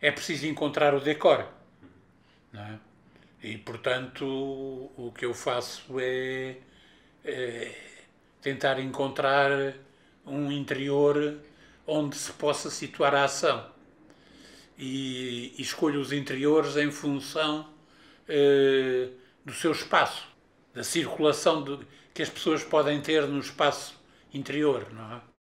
é preciso encontrar o decor. É? E, portanto, o que eu faço é, é, tentar encontrar um interior onde se possa situar a ação. E, e escolho os interiores em função é, do seu espaço, da circulação de, que as pessoas podem ter no espaço interior, não é?